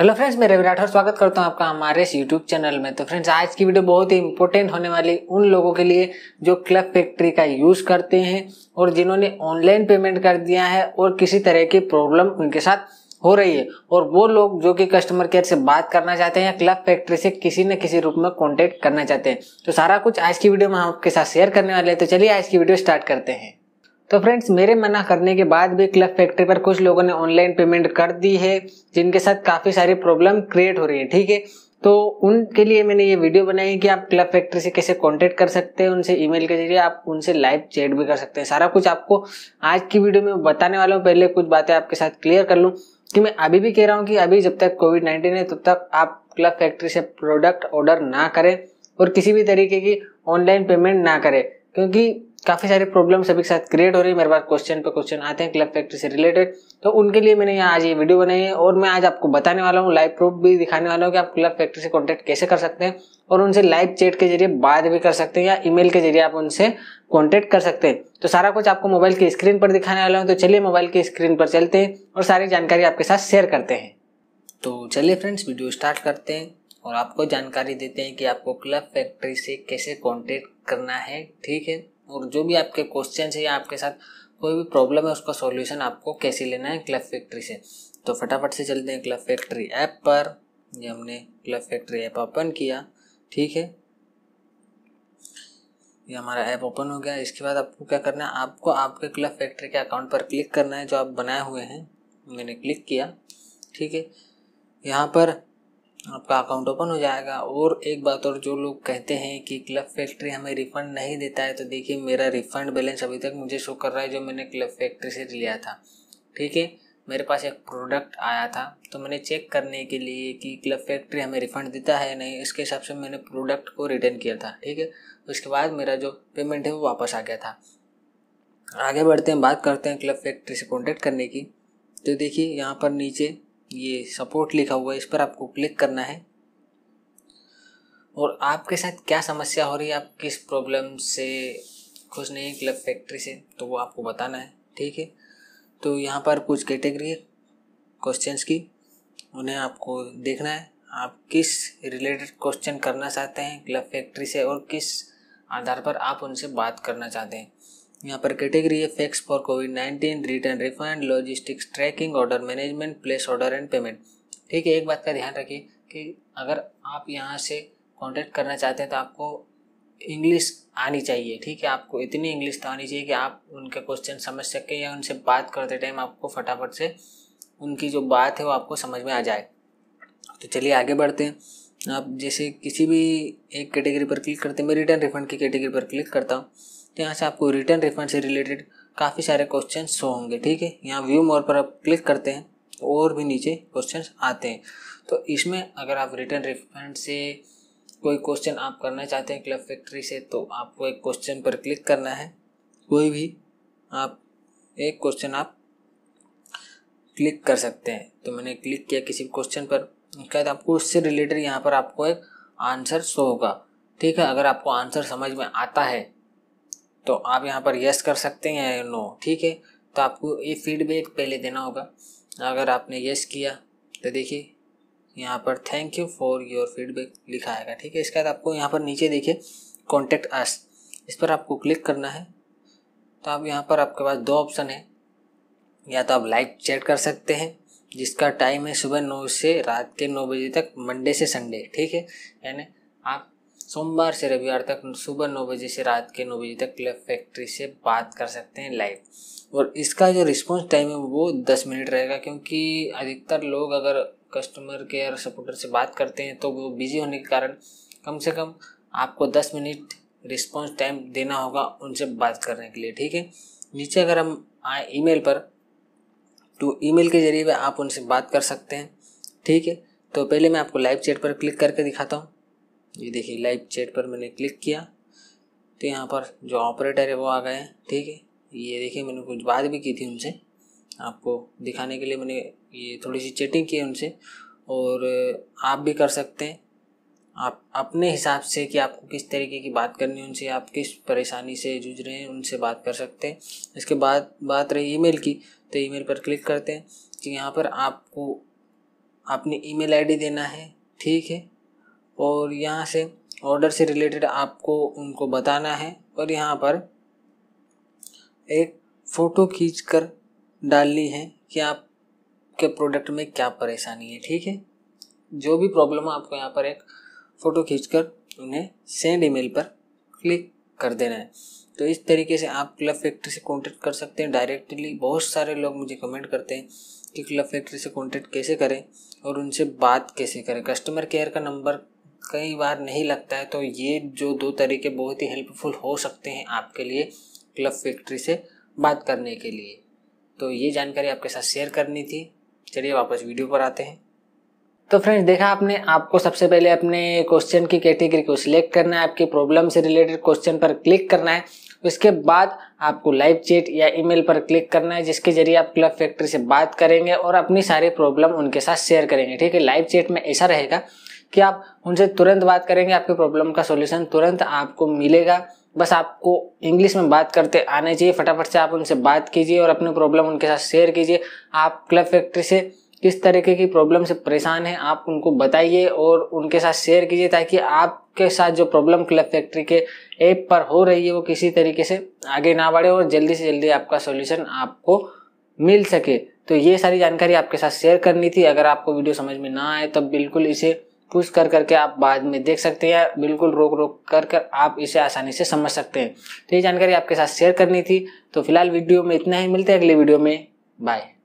hello friends मैं रवि राठौर स्वागत करता हूं आपका हमारे इस यूट्यूब चैनल में तो फ्रेंड्स आज की वीडियो बहुत ही इंपॉर्टेंट होने वाली उन लोगों के लिए जो क्लब फैक्ट्री का यूज करते हैं और जिन्होंने ऑनलाइन पेमेंट कर दिया है और किसी तरह की प्रॉब्लम उनके साथ हो रही है और वो लोग जो कि कस्टमर केयर से बात करना चाहते हैं या क्लब फैक्ट्री से किसी न किसी रूप में कॉन्टेक्ट करना चाहते हैं तो सारा कुछ आज की वीडियो में हम आपके साथ शेयर करने वाले हैं तो चलिए आज की वीडियो स्टार्ट करते हैं तो फ्रेंड्स मेरे मना करने के बाद भी क्लब फैक्ट्री पर कुछ लोगों ने ऑनलाइन पेमेंट कर दी है जिनके साथ काफ़ी सारी प्रॉब्लम क्रिएट हो रही है ठीक है तो उनके लिए मैंने ये वीडियो बनाई है कि आप क्लब फैक्ट्री से कैसे कांटेक्ट कर सकते हैं उनसे ईमेल के जरिए आप उनसे लाइव चैट भी कर सकते हैं सारा कुछ आपको आज की वीडियो में बताने वाला हूँ पहले कुछ बातें आपके साथ क्लियर कर लूँ कि मैं अभी भी कह रहा हूँ कि अभी जब तक कोविड नाइन्टीन है तब तो तक आप क्लब फैक्ट्री से प्रोडक्ट ऑर्डर ना करें और किसी भी तरीके की ऑनलाइन पेमेंट ना करें क्योंकि काफ़ी सारी प्रॉब्लम सभी के साथ क्रिएट हो रही है मेरे पास क्वेश्चन पे क्वेश्चन आते हैं क्लब फैक्ट्री से रिलेटेड तो उनके लिए मैंने यहाँ आज ये वीडियो बनाई है और मैं आज आपको बताने वाला हूँ लाइव प्रूफ भी दिखाने वाला हूँ कि आप क्लब फैक्ट्री से कॉन्टैक्ट कैसे कर सकते हैं और उनसे लाइव चैट के जरिए बात भी कर सकते हैं या ईमेल के जरिए आप उनसे कॉन्टैक्ट कर सकते हैं तो सारा कुछ आपको मोबाइल की स्क्रीन पर दिखाने वाला हूँ तो चलिए मोबाइल की स्क्रीन पर चलते हैं और सारी जानकारी आपके साथ शेयर करते हैं तो चलिए फ्रेंड्स वीडियो स्टार्ट करते हैं और आपको जानकारी देते हैं कि आपको क्लब फैक्ट्री से कैसे कॉन्टेक्ट करना है ठीक है और जो भी आपके क्वेश्चन है या आपके साथ कोई भी प्रॉब्लम है उसका सॉल्यूशन आपको कैसे लेना है क्लब फैक्ट्री से तो फटाफट से चलते हैं क्लब फैक्ट्री ऐप पर ये हमने क्लब फैक्ट्री ऐप ओपन किया ठीक है ये हमारा ऐप ओपन हो गया इसके बाद आपको क्या करना है आपको आपके क्लब फैक्ट्री के अकाउंट पर क्लिक करना है जो आप बनाए हुए हैं मैंने क्लिक किया ठीक है यहाँ पर आपका अकाउंट ओपन हो जाएगा और एक बात और जो लोग कहते हैं कि क्लब फैक्ट्री हमें रिफंड नहीं देता है तो देखिए मेरा रिफंड बैलेंस अभी तक मुझे शो कर रहा है जो मैंने क्लब फैक्ट्री से लिया था ठीक है मेरे पास एक प्रोडक्ट आया था तो मैंने चेक करने के लिए कि क्लब फैक्ट्री हमें रिफंड देता है नहीं इसके हिसाब से मैंने प्रोडक्ट को रिटर्न किया था ठीक है उसके बाद मेरा जो पेमेंट है वो वापस आ गया था आगे बढ़ते हैं बात करते हैं क्लब फैक्ट्री से कॉन्टेक्ट करने की तो देखिए यहाँ पर नीचे ये सपोर्ट लिखा हुआ है इस पर आपको क्लिक करना है और आपके साथ क्या समस्या हो रही है आप किस प्रॉब्लम से खुश नहीं क्लब फैक्ट्री से तो वो आपको बताना है ठीक है तो यहाँ पर कुछ कैटेगरी है क्वेश्चंस की उन्हें आपको देखना है आप किस रिलेटेड क्वेश्चन करना चाहते हैं क्लब फैक्ट्री से और किस आधार पर आप उनसे बात करना चाहते हैं यहाँ पर कैटेगरी है FAQs for COVID nineteen return refund logistics tracking order management place order and payment ठीक है एक बात का ध्यान रखिए कि अगर आप यहाँ से कॉन्टैक्ट करना चाहते हैं तो आपको इंग्लिश आनी चाहिए ठीक है आपको इतनी इंग्लिश तो आनी चाहिए कि आप उनके क्वेश्चन समझ सकें या उनसे बात करते टाइम आपको फटाफट से उनकी जो बात है वो आपको समझ में आ जाए तो चलिए आगे बढ़ते हैं आप जैसे किसी भी एक कैटेगरी पर क्लिक करते हैं मैं रिटर्न रिफंड की कैटेगरी पर क्लिक करता हूँ तो यहाँ से आपको रिटर्न रिफंड से रिलेटेड काफ़ी सारे क्वेश्चन शो होंगे ठीक है यहाँ व्यू मोर पर आप क्लिक करते हैं तो और भी नीचे क्वेश्चन आते हैं तो इसमें अगर आप रिटर्न रिफंड से कोई क्वेश्चन आप करना चाहते हैं क्लब फैक्ट्री से तो आपको एक क्वेश्चन पर क्लिक करना है कोई भी आप एक क्वेश्चन आप क्लिक कर सकते हैं तो मैंने क्लिक किया किसी क्वेश्चन पर उसके बाद आपको उससे रिलेटेड यहाँ पर आपको एक आंसर शो होगा ठीक है अगर आपको आंसर समझ में आता है तो आप यहाँ पर यस कर सकते हैं या नो ठीक है तो आपको ये फीडबैक पहले देना होगा अगर आपने यस किया तो देखिए यहाँ पर thank you for your feedback लिखा आएगा ठीक है इसके बाद आपको यहाँ पर नीचे देखिए कॉन्टेक्ट अस इस पर आपको क्लिक करना है तो आप यहाँ पर आपके पास दो ऑप्शन है या तो आप लाइव चैट कर सकते हैं जिसका टाइम है सुबह नौ से रात के नौ बजे तक मंडे से संडे ठीक है यानी आप सोमवार से रविवार तक सुबह नौ बजे से रात के नौ बजे तक क्लब फैक्ट्री से बात कर सकते हैं लाइव और इसका जो रिस्पॉन्स टाइम है वो दस मिनट रहेगा क्योंकि अधिकतर लोग अगर कस्टमर केयर सपोर्टर से बात करते हैं तो वो बिज़ी होने के कारण कम से कम आपको दस मिनट रिस्पॉन्स टाइम देना होगा उनसे बात करने के लिए ठीक है नीचे अगर हम आए ईमेल पर तो ईमेल के ज़रिए आप उनसे बात कर सकते हैं ठीक है तो पहले मैं आपको लाइव चैट पर क्लिक करके दिखाता हूँ ये देखिए लाइव चैट पर मैंने क्लिक किया तो यहाँ पर जो ऑपरेटर है वो आ गए ठीक है ये देखिए मैंने कुछ बात भी की थी उनसे आपको दिखाने के लिए मैंने ये थोड़ी सी चैटिंग की है उनसे और आप भी कर सकते हैं आप अपने हिसाब से कि आपको किस तरीके की बात करनी है उनसे आप किस परेशानी से जूझ रहे हैं उनसे बात कर सकते हैं इसके बाद बात रही ईमेल की तो ईमेल पर क्लिक करते हैं कि यहाँ पर आपको अपनी ईमेल आईडी देना है ठीक है और यहाँ से ऑर्डर से रिलेटेड आपको उनको बताना है और यहाँ पर एक फ़ोटो खींच कर डालनी है कि आपके प्रोडक्ट में क्या परेशानी है ठीक है जो भी प्रॉब्लम हो आपको यहाँ पर एक फ़ोटो खींच कर उन्हें सेंड ईमेल पर क्लिक कर देना है तो इस तरीके से आप क्लब फैक्ट्री से कॉन्टेक्ट कर सकते हैं डायरेक्टली बहुत सारे लोग मुझे कमेंट करते हैं कि क्लब फैक्ट्री से कॉन्टेक्ट कैसे करें और उनसे बात कैसे करें कस्टमर केयर का नंबर कई बार नहीं लगता है तो ये जो दो तरीके बहुत ही हेल्पफुल हो सकते हैं आपके लिए क्लब फैक्ट्री से बात करने के लिए तो ये जानकारी आपके साथ शेयर करनी थी चलिए वापस वीडियो पर आते हैं तो फ्रेंड्स देखा आपने आपको सबसे पहले अपने क्वेश्चन की कैटेगरी को सिलेक्ट करना है आपके प्रॉब्लम से रिलेटेड क्वेश्चन पर क्लिक करना है उसके बाद आपको लाइव चैट या ईमेल पर क्लिक करना है जिसके जरिए आप क्लब फैक्ट्री से बात करेंगे और अपनी सारी प्रॉब्लम उनके साथ शेयर करेंगे ठीक है लाइव चैट में ऐसा रहेगा कि आप उनसे तुरंत बात करेंगे आपके प्रॉब्लम का सोल्यूशन तुरंत आपको मिलेगा बस आपको इंग्लिश में बात करते आने चाहिए फटाफट से आप उनसे बात कीजिए और अपनी प्रॉब्लम उनके साथ शेयर कीजिए आप क्लब फैक्ट्री से किस तरीके की प्रॉब्लम से परेशान हैं आप उनको बताइए और उनके साथ शेयर कीजिए ताकि आपके साथ जो प्रॉब्लम क्लब फैक्ट्री के ऐप पर हो रही है वो किसी तरीके से आगे ना बढ़े और जल्दी से जल्दी आपका सोल्यूशन आपको मिल सके तो ये सारी जानकारी आपके साथ शेयर करनी थी अगर आपको वीडियो समझ में ना आए तो बिल्कुल इसे पुश कर करके आप बाद में देख सकते हैं बिल्कुल रोक रोक कर कर आप इसे आसानी से समझ सकते हैं तो ये जानकारी आपके साथ शेयर करनी थी तो फिलहाल वीडियो में इतना ही मिलते हैं अगले वीडियो में बाय